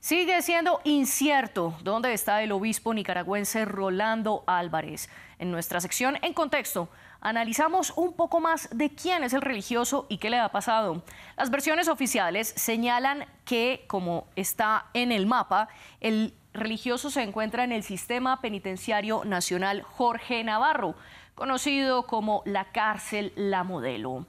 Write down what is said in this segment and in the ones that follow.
Sigue siendo incierto dónde está el obispo nicaragüense Rolando Álvarez. En nuestra sección En Contexto analizamos un poco más de quién es el religioso y qué le ha pasado. Las versiones oficiales señalan que, como está en el mapa, el religioso se encuentra en el Sistema Penitenciario Nacional Jorge Navarro, conocido como la cárcel La Modelo.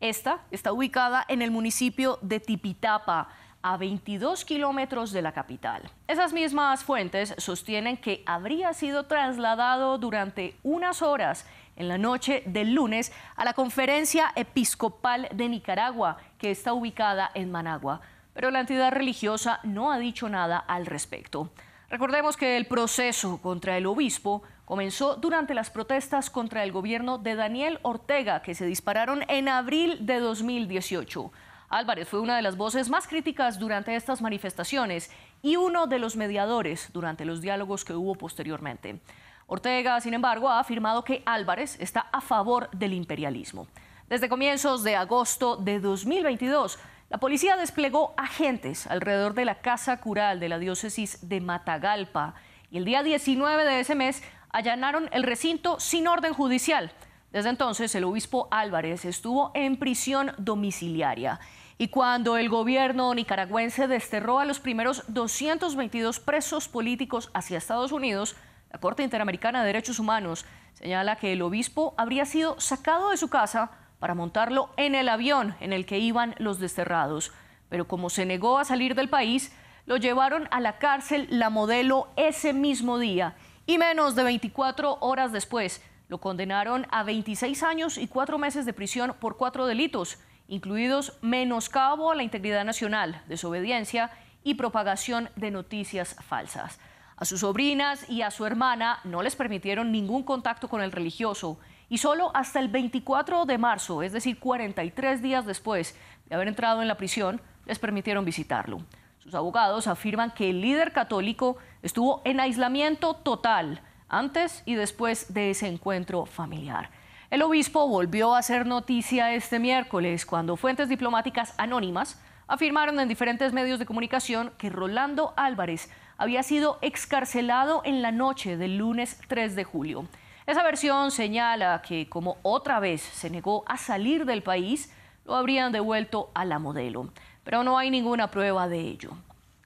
Esta está ubicada en el municipio de Tipitapa a 22 kilómetros de la capital. Esas mismas fuentes sostienen que habría sido trasladado durante unas horas en la noche del lunes a la Conferencia Episcopal de Nicaragua, que está ubicada en Managua, pero la entidad religiosa no ha dicho nada al respecto. Recordemos que el proceso contra el obispo comenzó durante las protestas contra el gobierno de Daniel Ortega, que se dispararon en abril de 2018. Álvarez fue una de las voces más críticas durante estas manifestaciones y uno de los mediadores durante los diálogos que hubo posteriormente. Ortega, sin embargo, ha afirmado que Álvarez está a favor del imperialismo. Desde comienzos de agosto de 2022, la policía desplegó agentes alrededor de la casa cural de la diócesis de Matagalpa y el día 19 de ese mes allanaron el recinto sin orden judicial. Desde entonces, el obispo Álvarez estuvo en prisión domiciliaria. Y cuando el gobierno nicaragüense desterró a los primeros 222 presos políticos hacia Estados Unidos, la Corte Interamericana de Derechos Humanos señala que el obispo habría sido sacado de su casa para montarlo en el avión en el que iban los desterrados. Pero como se negó a salir del país, lo llevaron a la cárcel la modelo ese mismo día y menos de 24 horas después lo condenaron a 26 años y cuatro meses de prisión por cuatro delitos, incluidos menoscabo a la integridad nacional, desobediencia y propagación de noticias falsas. A sus sobrinas y a su hermana no les permitieron ningún contacto con el religioso y solo hasta el 24 de marzo, es decir, 43 días después de haber entrado en la prisión, les permitieron visitarlo. Sus abogados afirman que el líder católico estuvo en aislamiento total antes y después de ese encuentro familiar. El obispo volvió a hacer noticia este miércoles cuando fuentes diplomáticas anónimas afirmaron en diferentes medios de comunicación que Rolando Álvarez había sido excarcelado en la noche del lunes 3 de julio. Esa versión señala que como otra vez se negó a salir del país, lo habrían devuelto a la modelo, pero no hay ninguna prueba de ello.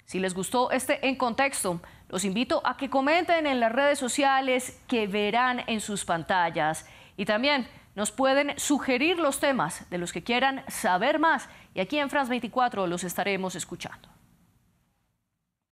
Si les gustó este en contexto, los invito a que comenten en las redes sociales que verán en sus pantallas. Y también nos pueden sugerir los temas de los que quieran saber más. Y aquí en France 24 los estaremos escuchando.